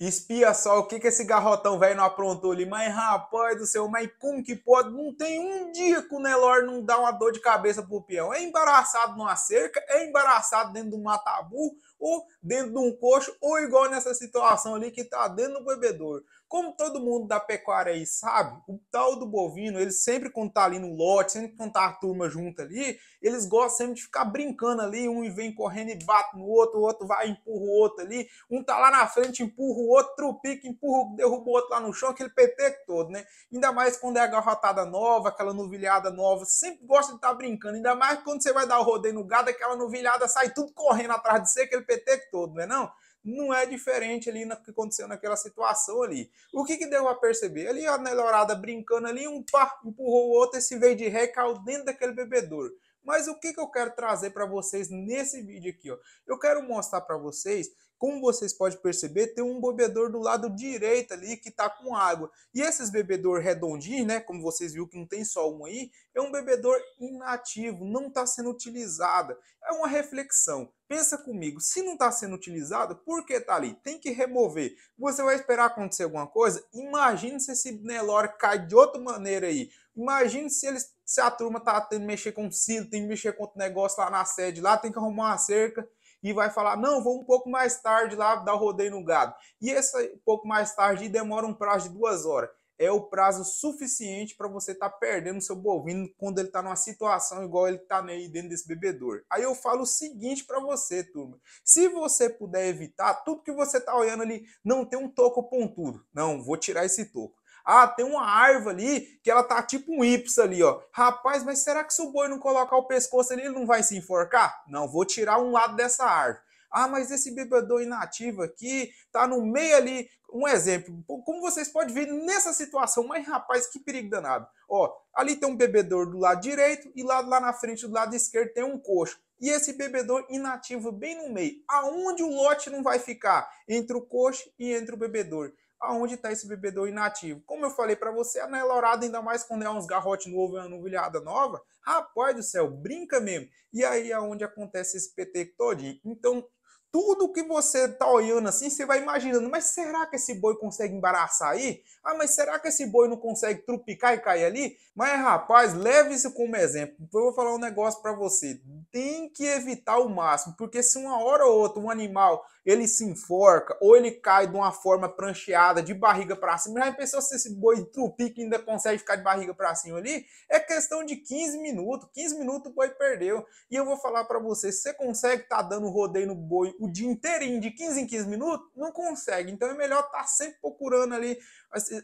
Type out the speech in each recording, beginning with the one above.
Espia só o que, que esse garrotão velho não aprontou ali. Mas, rapaz do céu, mas como que pode? Não tem um dia que o Nelor não dá uma dor de cabeça pro peão. É embaraçado numa cerca, é embaraçado dentro de um matabu, ou dentro de um coxo, ou igual nessa situação ali que tá dentro do bebedouro. Como todo mundo da pecuária aí sabe, o tal do bovino, ele sempre quando tá ali no lote, sempre quando tá a turma junto ali, eles gostam sempre de ficar brincando ali, um vem correndo e bate no outro, o outro vai e empurra o outro ali, um tá lá na frente, empurra o o outro pique, empurra, derruba o outro lá no chão, aquele PT todo, né? Ainda mais quando é agarrotada garrotada nova, aquela novilhada nova, sempre gosta de estar tá brincando, ainda mais quando você vai dar o rodeio no gado, aquela novilhada sai tudo correndo atrás de você, aquele PT todo, né? Não, não é diferente ali no que aconteceu naquela situação ali. O que, que deu a perceber? Ali a melhorada brincando ali, um pá, empurrou o outro, esse veio de ré caiu dentro daquele bebedouro. Mas o que, que eu quero trazer para vocês nesse vídeo aqui? Ó? Eu quero mostrar para vocês como vocês podem perceber, tem um bebedor do lado direito ali que está com água. E esses bebedor redondinhos, né, como vocês viram que não tem só um aí, é um bebedor inativo, não está sendo utilizado. É uma reflexão. Pensa comigo, se não está sendo utilizado, por que está ali? Tem que remover. Você vai esperar acontecer alguma coisa? Imagine se esse Nelore cai de outra maneira aí. Imagine se eles se a turma tá tendo que mexer com o silo, tem que mexer com outro negócio lá na sede, lá tem que arrumar uma cerca e vai falar: não, vou um pouco mais tarde lá dar o rodeio no gado. E esse pouco mais tarde demora um prazo de duas horas. É o prazo suficiente para você estar tá perdendo seu bovino quando ele está numa situação igual ele está aí dentro desse bebedor Aí eu falo o seguinte para você, turma: se você puder evitar, tudo que você está olhando ali não tem um toco pontudo. Não, vou tirar esse toco ah, tem uma árvore ali que ela tá tipo um Y ali, ó. Rapaz, mas será que se o boi não colocar o pescoço ali, ele não vai se enforcar? Não, vou tirar um lado dessa árvore. Ah, mas esse bebedor inativo aqui tá no meio ali. Um exemplo, como vocês podem ver nessa situação, mas rapaz, que perigo danado. Ó, ali tem um bebedor do lado direito e lá, lá na frente, do lado esquerdo, tem um coxo. E esse bebedor inativo bem no meio. Aonde o lote não vai ficar? Entre o coxo e entre o bebedor aonde está esse bebedouro inativo. Como eu falei para você, a é anela ainda mais quando é uns garrote novo e uma novilhada nova, rapaz do céu, brinca mesmo. E aí é onde acontece esse PT todinho. Então, tudo que você tá olhando assim, você vai imaginando, mas será que esse boi consegue embaraçar aí? Ah, mas será que esse boi não consegue trupicar e cair ali? Mas rapaz, leve isso como exemplo. Eu vou falar um negócio para você tem que evitar o máximo, porque se uma hora ou outra um animal ele se enforca ou ele cai de uma forma prancheada de barriga para cima, já pensou se esse boi trupique ainda consegue ficar de barriga para cima ali? É questão de 15 minutos, 15 minutos o boi perdeu. E eu vou falar para você, se você consegue estar tá dando rodeio no boi o dia inteirinho de 15 em 15 minutos, não consegue. Então é melhor estar tá sempre procurando ali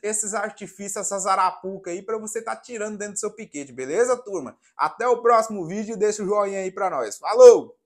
esses artifícios, essas arapucas aí para você estar tá tirando dentro do seu piquete, beleza, turma? Até o próximo vídeo, deixa o joinha aí para nós. Falou!